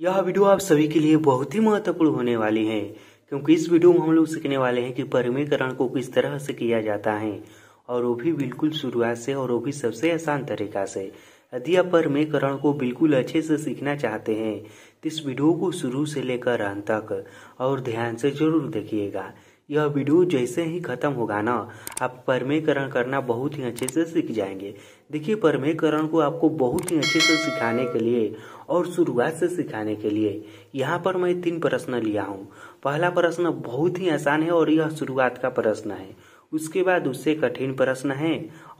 यह वीडियो आप सभी के लिए बहुत ही महत्वपूर्ण होने वाली है क्योंकि इस वीडियो में हम लोग सीखने वाले हैं कि परमीकरण को किस तरह से किया जाता है और वो भी बिल्कुल शुरुआत से और वो भी सबसे आसान तरीका से यदि आप परमेकरण को बिल्कुल अच्छे से सीखना चाहते हैं तो इस वीडियो को शुरू से लेकर अंत तक और ध्यान से जरूर देखिएगा यह वीडियो जैसे ही ख़त्म होगा ना आप परमेकरण करना बहुत ही अच्छे से सीख जाएंगे देखिए परमेकरण को आपको बहुत ही अच्छे से सिखाने के लिए और शुरुआत से सिखाने के लिए यहाँ पर मैं तीन प्रश्न लिया हूँ पहला प्रश्न बहुत ही आसान है और यह शुरुआत का प्रश्न है उसके बाद उससे कठिन प्रश्न है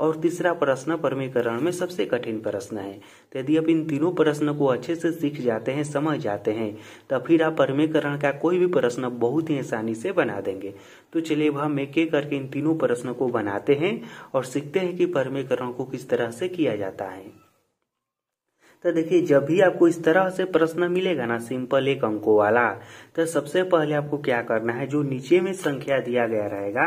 और तीसरा प्रश्न परमीकरण में सबसे कठिन प्रश्न है तो यदि आप इन तीनों प्रश्न को अच्छे से सीख जाते हैं समझ जाते हैं तो फिर आप परमीकरण का कोई भी प्रश्न बहुत ही आसानी से बना देंगे तो चलिए हम एक एक करके इन तीनों प्रश्नों को बनाते हैं और सीखते हैं कि परमीकरण को किस तरह से किया जाता है तो देखिए जब भी आपको इस तरह से प्रश्न मिलेगा ना सिंपल एक अंकों वाला तो सबसे पहले आपको क्या करना है जो नीचे में संख्या दिया गया रहेगा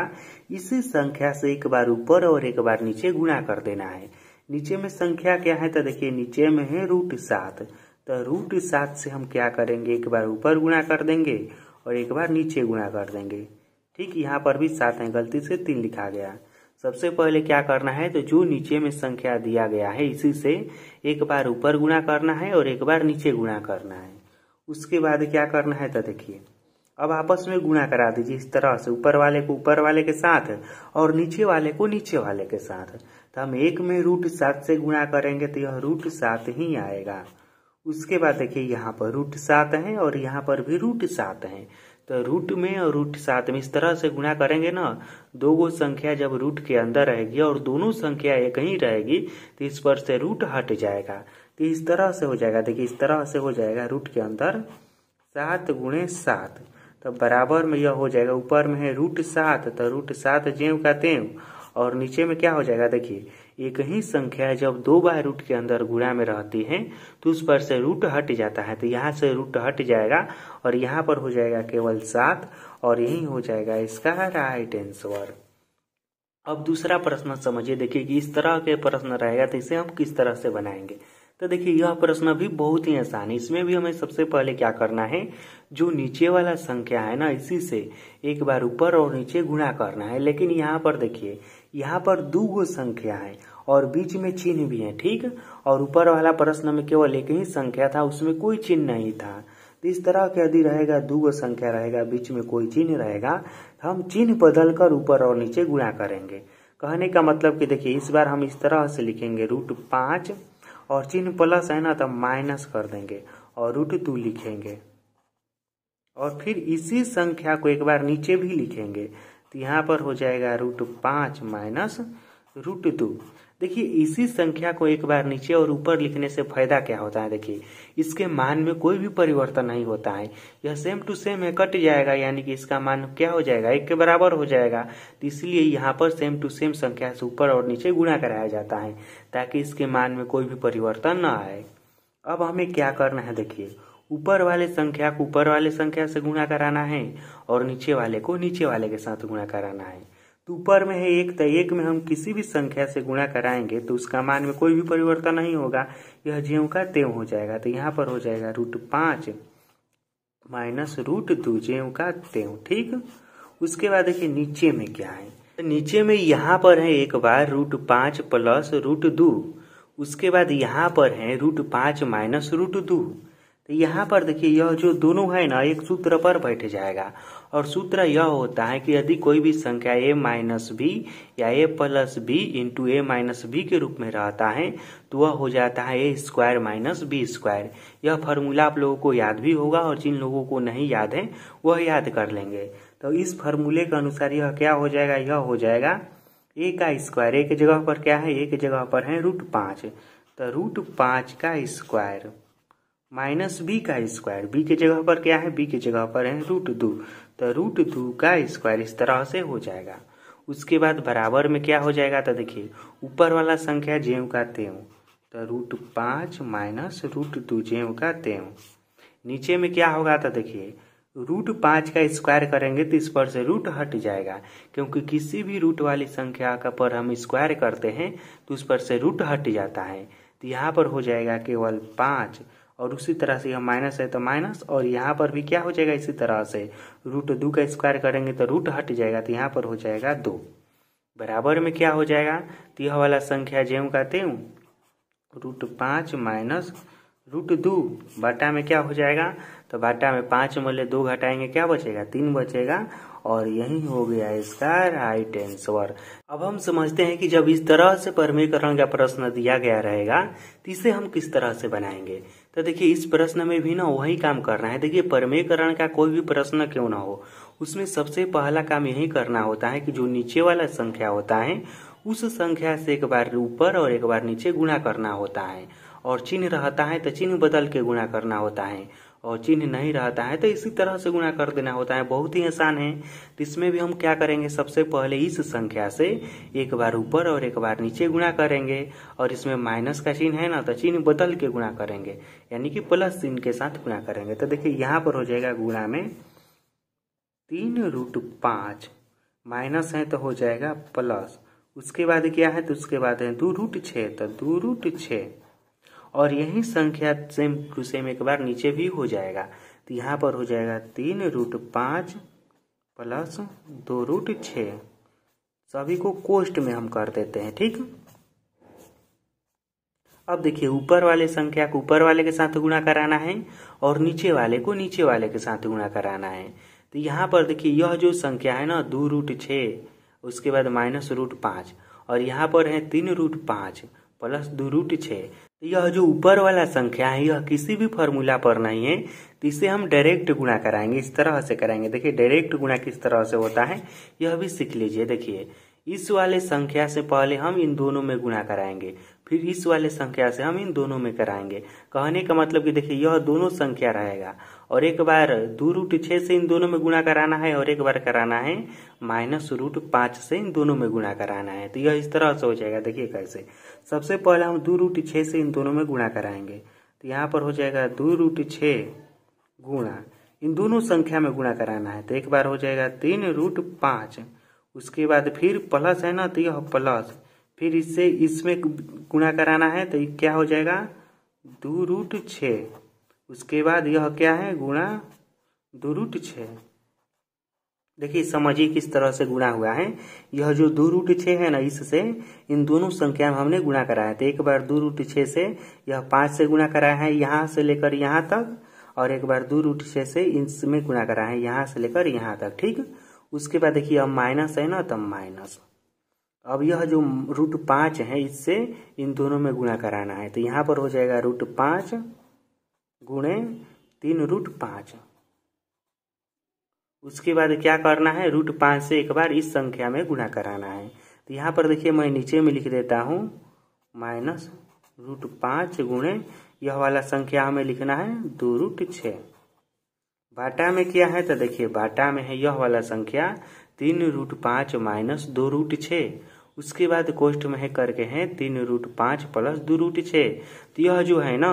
इसी संख्या से एक बार ऊपर और एक बार नीचे गुणा कर देना है नीचे में संख्या क्या है तो देखिए नीचे में है रूट सात तो रूट सात से हम क्या करेंगे एक बार ऊपर गुणा कर देंगे और एक बार नीचे गुणा कर देंगे ठीक यहाँ पर भी सात है गलती से तीन लिखा गया सबसे पहले क्या करना है तो जो नीचे में संख्या दिया गया है इसी से एक बार ऊपर गुणा करना है और एक बार नीचे गुणा करना है उसके बाद क्या करना है तो देखिए अब आपस में गुणा करा दीजिए इस तरह से ऊपर वाले को ऊपर वाले के साथ और नीचे वाले को नीचे वाले के साथ तो हम एक में रूट सात से गुणा करेंगे तो यह रूट सात ही आएगा उसके बाद देखिए यहाँ पर रूट सात है और यहाँ पर भी रूट सात है तो रूट में और रूट साथ में इस तरह से गुणा करेंगे ना दो गो संख्या जब रूट के अंदर रहेगी और दोनों संख्या एक ही रहेगी तो इस पर से रूट हट जाएगा तो इस तरह से हो जाएगा देखिए इस तरह से हो जाएगा रूट के अंदर सात गुणे सात तो बराबर में यह हो जाएगा ऊपर में है रूट सात तो रूट सात जेव का तेव और नीचे में क्या हो जाएगा देखिए एक ही संख्या जब दो बार रूट के अंदर गुणा में रहती है तो उस पर से रूट हट जाता है तो यहाँ से रूट हट जाएगा और यहाँ पर हो जाएगा केवल सात और यही हो जाएगा इसका राइट आंसर अब दूसरा प्रश्न समझिए देखिए कि इस तरह के प्रश्न रहेगा तो इसे हम किस तरह से बनाएंगे तो देखिए यह प्रश्न भी बहुत ही आसान है इसमें भी हमें सबसे पहले क्या करना है जो नीचे वाला संख्या है ना इसी से एक बार ऊपर और नीचे गुणा करना है लेकिन यहाँ पर देखिए यहाँ पर दो गो संख्या है और बीच में चिन्ह भी है ठीक और ऊपर वाला प्रश्न में केवल एक ही संख्या था उसमें कोई चिन्ह नहीं था तो इस तरह के यदि रहेगा दो गो संख्या रहेगा बीच में कोई चिन्ह रहेगा तो हम चिन्ह बदल कर ऊपर और नीचे गुणा करेंगे कहने का मतलब कि देखिए इस बार हम इस तरह से लिखेंगे रूट पांच और चिन्ह प्लस है ना तो माइनस कर देंगे और रूट टू लिखेंगे और फिर इसी संख्या को एक बार नीचे भी लिखेंगे तो यहाँ पर हो जाएगा रूट पाँच माइनस रूट दू देखिए इसी संख्या को एक बार नीचे और ऊपर लिखने से फायदा क्या होता है देखिए इसके मान में कोई भी परिवर्तन नहीं होता है यह सेम टू सेम है कट जाएगा यानी कि इसका मान क्या हो जाएगा एक के बराबर हो जाएगा तो इसलिए यहाँ पर सेम टू सेम संख्या से ऊपर और नीचे गुणा कराया जाता है ताकि इसके मान में कोई भी परिवर्तन न आए अब हमें क्या करना है देखिए ऊपर वाले संख्या को ऊपर वाले संख्या से गुणा कराना है और नीचे वाले को नीचे वाले के साथ गुणा कराना है तो ऊपर में है एक तो एक में हम किसी भी संख्या से गुणा कराएंगे तो उसका मान में कोई भी परिवर्तन नहीं होगा यह ज्यों का त्यों हो जाएगा तो यहाँ पर हो जाएगा रूट पांच माइनस रूट दो जेव का त्यों ठीक उसके बाद देखिए नीचे में क्या है तो नीचे में यहाँ पर है एक बार रूट पांच प्लस रूट दो उसके बाद यहाँ पर है रूट पांच माइनस रूट दो तो यहाँ पर देखिए यह जो दोनों है ना एक सूत्र पर बैठ जाएगा और सूत्र यह होता है कि यदि कोई भी संख्या ए माइनस बी या A plus B into A minus B के रूप में रहता है तो वह हो जाता है A square minus B square यह फार्मूला आप लोगों को याद भी होगा और जिन लोगों को नहीं याद है वह याद कर लेंगे तो इस फार्मूले के अनुसार यह क्या हो जाएगा यह हो जाएगा ए का स्क्वायर एक जगह पर क्या है एक जगह पर है रूट पाँच तो रूट पाँच का स्क्वायर माइनस बी का स्क्वायर बी के जगह पर क्या है बी के जगह पर है रूट दो तो रूट दो का स्क्वायर इस तरह से हो जाएगा उसके बाद बराबर में क्या हो जाएगा तो देखिए ऊपर वाला संख्या जेव का तेव तो रूट पाँच माइनस रूट दो जेव का तेव नीचे में क्या होगा तो देखिए रूट पाँच का स्क्वायर करेंगे तो इस पर से रूट हट जाएगा क्योंकि किसी भी रूट वाली संख्या का पर हम स्क्वायर करते हैं तो उस पर से रूट हट जाता है तो यहाँ पर हो जाएगा केवल पाँच और उसी तरह से यह माइनस है तो माइनस और यहाँ पर भी क्या हो जाएगा इसी तरह से रूट दो का स्क्वायर करेंगे तो रूट हट जाएगा तो यहाँ पर हो जाएगा दो बराबर में क्या हो जाएगा तो यह वाला संख्या जेऊ का ते रूट पाँच माइनस रूट दो बाटा में क्या हो जाएगा तो बाटा में पाँच मूल्य दो घटाएंगे क्या बचेगा तीन बचेगा और यही हो गया इसका राइट आंसर अब हम समझते हैं कि जब इस तरह से परमीकरण का प्रश्न दिया गया रहेगा तो इसे हम किस तरह से बनाएंगे तो देखिए इस प्रश्न में भी ना वही काम करना है देखिए परमेकरण का कोई भी प्रश्न क्यों ना हो उसमें सबसे पहला काम यही करना होता है कि जो नीचे वाला संख्या होता है उस संख्या से एक बार ऊपर और एक बार नीचे गुणा करना होता है और चिन्ह रहता है तो चिन्ह बदल के गुणा करना होता है और चिन्ह नहीं रहता है तो इसी तरह से गुणा कर देना होता है बहुत ही आसान है तो इसमें भी हम क्या करेंगे सबसे पहले इस संख्या से एक बार ऊपर और एक बार नीचे गुणा करेंगे और इसमें माइनस का चिन्ह है ना तो चिन्ह बदल के गुणा करेंगे यानी कि प्लस चिन्ह के साथ गुणा करेंगे तो देखिए यहाँ पर हो जाएगा गुणा में तीन रूट पाँच माइनस है तो हो जाएगा प्लस उसके बाद क्या है तो उसके बाद है दो रूट छः तो दो रूट छः और यही संख्या सेम टू सेम एक बार नीचे भी हो जाएगा तो यहाँ पर हो जाएगा तीन रूट पाँच प्लस दो रूट छ सभी को कोष्ट में हम कर देते हैं ठीक अब देखिए ऊपर वाले संख्या को ऊपर वाले के साथ गुणा कराना है और नीचे वाले को नीचे वाले के साथ गुणा कराना है तो यहाँ पर देखिए यह जो संख्या है ना दो रूट छः उसके बाद माइनस रूट पाँच और यहाँ पर है तीन रूट पाँच प्लस दो रूट छः तो यह जो ऊपर वाला संख्या है यह किसी भी फॉर्मूला पर नहीं है तो इसे हम डायरेक्ट गुणा कराएंगे इस तरह से कराएंगे देखिए डायरेक्ट गुणा किस तरह से होता है यह भी सीख लीजिए देखिए इस वाले संख्या से पहले हम इन दोनों में गुणा कराएंगे फिर इस वाले संख्या से हम इन दोनों में कराएंगे कहने का मतलब कि देखिए यह दोनों संख्या रहेगा और एक बार दो रूट छः से इन दोनों में गुणा कराना है और एक बार कराना है माइनस रूट पाँच से इन दोनों में गुणा कराना है तो यह इस तरह से हो जाएगा देखिए कैसे सबसे पहले हम दो रूट छः से इन दोनों में गुणा कराएंगे तो यहाँ पर हो जाएगा दो रूट छः गुणा इन दोनों संख्या में गुणा कराना है तो एक बार हो जाएगा तीन रूट पाँच उसके बाद फिर प्लस है ना तो यह प्लस फिर इससे इसमें गुणा कराना है तो क्या हो जाएगा दो रूट छ उसके बाद यह क्या है गुणा दो रूट छ देखिए समझिए किस तरह से गुणा हुआ है यह जो दो रूट छ है ना इससे इन दोनों संख्या में हमने गुणा कराया तो एक बार दो रूट छ से यह पांच से गुणा कराया है यहाँ से लेकर यहां तक और एक बार दो रूट छ से इसमें गुणा कराया है यहाँ से लेकर यहाँ तक ठीक उसके बाद देखिए अब माइनस है ना तब माइनस अब यह जो रूट पाँच है इससे इन दोनों में गुणा कराना है तो यहाँ पर हो जाएगा रूट पाँच गुणे तीन रूट पाँच उसके बाद क्या करना है रूट पाँच से एक बार इस संख्या में गुणा कराना है तो यहाँ पर देखिए मैं नीचे में लिख देता हूँ माइनस रूट पाँच गुणे यह वाला संख्या हमें लिखना है दो रूट छः बाटा में क्या है तो देखिए बाटा में है यह वाला संख्या तीन रूट पाँच माइनस दो रूट छः उसके बाद कोष्ट में है करके हैं तीन रूट पाँच प्लस दो रूट छः तो यह जो है ना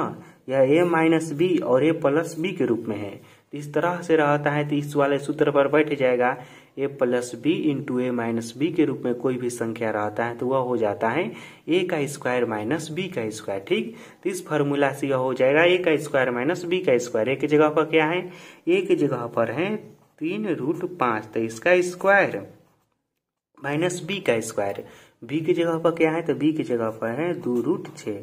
यह ए माइनस बी और ए प्लस बी के रूप में है इस तरह से रहता है तो इस वाले सूत्र पर बैठ जाएगा A plus B into A minus B के रूप में कोई भी संख्या रहता है तो वह हो जाता है ए का स्क्वायर माइनस बी का स्क्वायर ठीक तो इस फॉर्मूला से यह हो जाएगा ए का स्क्वायर माइनस बी का स्क्वायर एक जगह पर क्या है एक जगह पर है तीन रूट पांच तो इसका स्क्वायर माइनस बी का स्क्वायर बी की जगह पर क्या है तो बी की जगह पर है दो रूट छ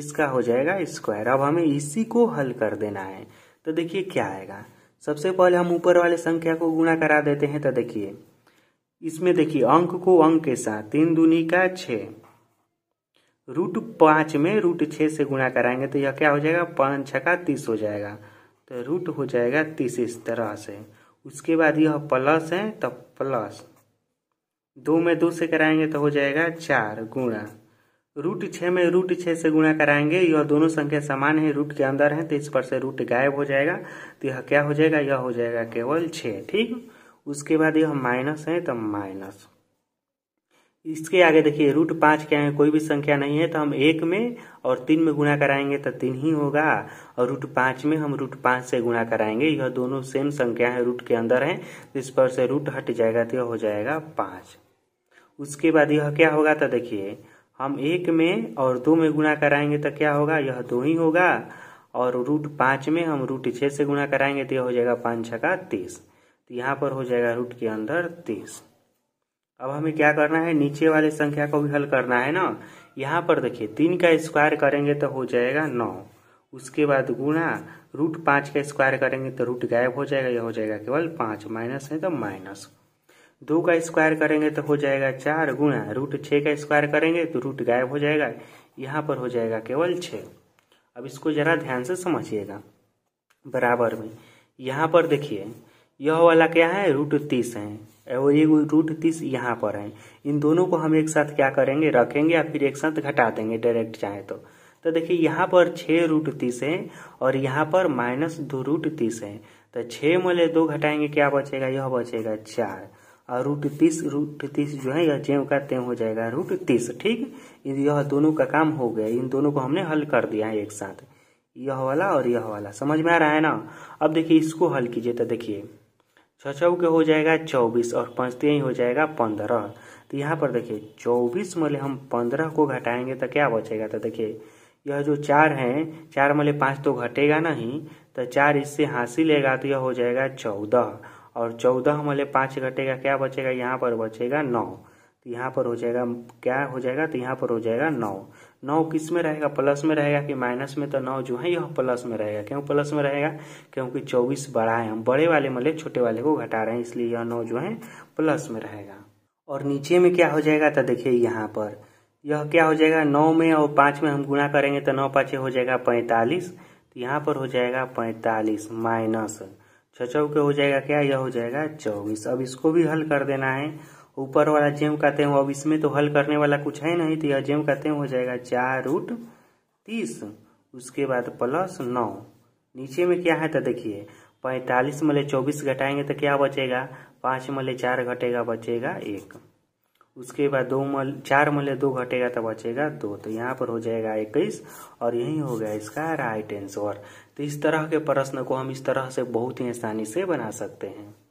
इसका हो जाएगा स्क्वायर अब हमें इसी को हल कर देना है तो देखिए क्या आएगा सबसे पहले हम ऊपर वाले संख्या को गुणा करा देते हैं तो देखिए इसमें देखिए अंक को अंक के साथ तीन दूनी का छ रूट पांच में रूट छ से गुणा कराएंगे तो यह क्या हो जाएगा छ छका तीस हो जाएगा तो रूट हो जाएगा तीस इस तरह से उसके बाद यह प्लस है तो प्लस दो में दो से कराएंगे तो हो जाएगा चार गुणा रूट छः में रूट छः से गुणा कराएंगे यह दोनों संख्या समान है रूट के अंदर है तो इस पर से रूट गायब हो जाएगा तो यह क्या हो जाएगा यह हो जाएगा केवल छः ठीक उसके बाद यह माइनस है तो माइनस इसके आगे देखिए रूट पाँच क्या है कोई भी संख्या नहीं है तो हम एक में और तीन में गुणा कराएंगे तो तीन ही होगा और रूट पाँच में हम रूट पाँच से गुणा कराएंगे यह दोनों सेम संख्या है रूट के अंदर है तो इस पर से रूट हट जाएगा तो यह हो जाएगा पाँच उसके बाद यह क्या होगा तो देखिए हम एक में और दो में गुणा कराएंगे तो क्या होगा यह दो ही होगा और रूट पाँच में हम रूट छः से गुणा कराएंगे तो यह हो जाएगा पाँच छः का तीस तो यहाँ पर हो जाएगा रूट के अंदर तीस अब हमें क्या करना है नीचे वाले संख्या को भी हल करना है ना यहाँ पर देखिए तीन का स्क्वायर करेंगे तो हो जाएगा नौ उसके बाद गुणा रूट पाँच का स्क्वायर करेंगे तो रूट गायब हो जाएगा यह हो जाएगा केवल पाँच माइनस है तो माइनस दो का स्क्वायर करेंगे तो हो जाएगा चार गुणा रूट छः का स्क्वायर करेंगे तो रूट गायब हो जाएगा यहाँ पर हो जाएगा केवल छः अब इसको ज़रा ध्यान से समझिएगा बराबर में यहाँ पर देखिए यह वाला क्या है रूट तीस है और ये रूट तीस यहाँ पर है इन दोनों को हम एक साथ क्या करेंगे रखेंगे या फिर एक साथ घटा देंगे डायरेक्ट चाहे तो तो देखिए यहाँ पर छः रूट तीस है और यहाँ पर माइनस दो रूट तीस है तो छः मोले दो घटाएंगे क्या बचेगा यह बचेगा चार और रूट तीस रूट तीस जो है यह जेव का तेव हो जाएगा रूट तीस ठीक यह दोनों का काम हो गया इन दोनों को हमने हल कर दिया है एक साथ यह वाला और यह वाला समझ में आ रहा है ना अब देखिए इसको हल कीजिए तो देखिए छः छः के हो जाएगा चौबीस और पंचते ही हो जाएगा पंद्रह तो यहाँ पर देखिए चौबीस मले हम पंद्रह को घटाएंगे तो क्या बचेगा तो देखिए यह जो चार है चार मले पाँच तो घटेगा नहीं तो चार इससे हासिल लेगा तो यह हो जाएगा चौदह और चौदह मले पाँच घटेगा क्या बचेगा यहाँ पर बचेगा नौ तो यहाँ पर हो जाएगा क्या हो जाएगा तो यहाँ पर हो जाएगा नौ नौ किस में रहेगा प्लस में रहेगा कि माइनस में तो नौ जो है यह प्लस में रहेगा क्यों प्लस में रहेगा क्योंकि चौबीस बड़ा है हम बड़े वाले मले छोटे वाले को घटा रहे हैं इसलिए यह नौ जो है प्लस में रहेगा और नीचे में क्या हो जाएगा तो देखिए यहाँ पर यह क्या हो जाएगा नौ में और पाँच में हम गुणा करेंगे तो नौ पाँच हो जाएगा पैंतालीस तो यहाँ पर हो जाएगा पैंतालीस माइनस छः तो के हो जाएगा क्या यह हो जाएगा चौबीस अब इसको भी हल कर देना है ऊपर वाला जेम कहते हैं अब इसमें तो हल करने वाला कुछ है नहीं तो यह जेम कहते हैं हो जाएगा चार रूट तीस उसके बाद प्लस नौ नीचे में क्या है तो देखिए पैंतालीस मले चौबीस घटाएंगे तो क्या बचेगा पाँच मले चार घटेगा बचेगा एक उसके बाद दो मल चार मले दो घटेगा तो बचेगा दो तो यहाँ पर हो जाएगा इक्कीस और यही होगा इसका राइट आंसर तो इस तरह के प्रश्न को हम इस तरह से बहुत ही आसानी से बना सकते हैं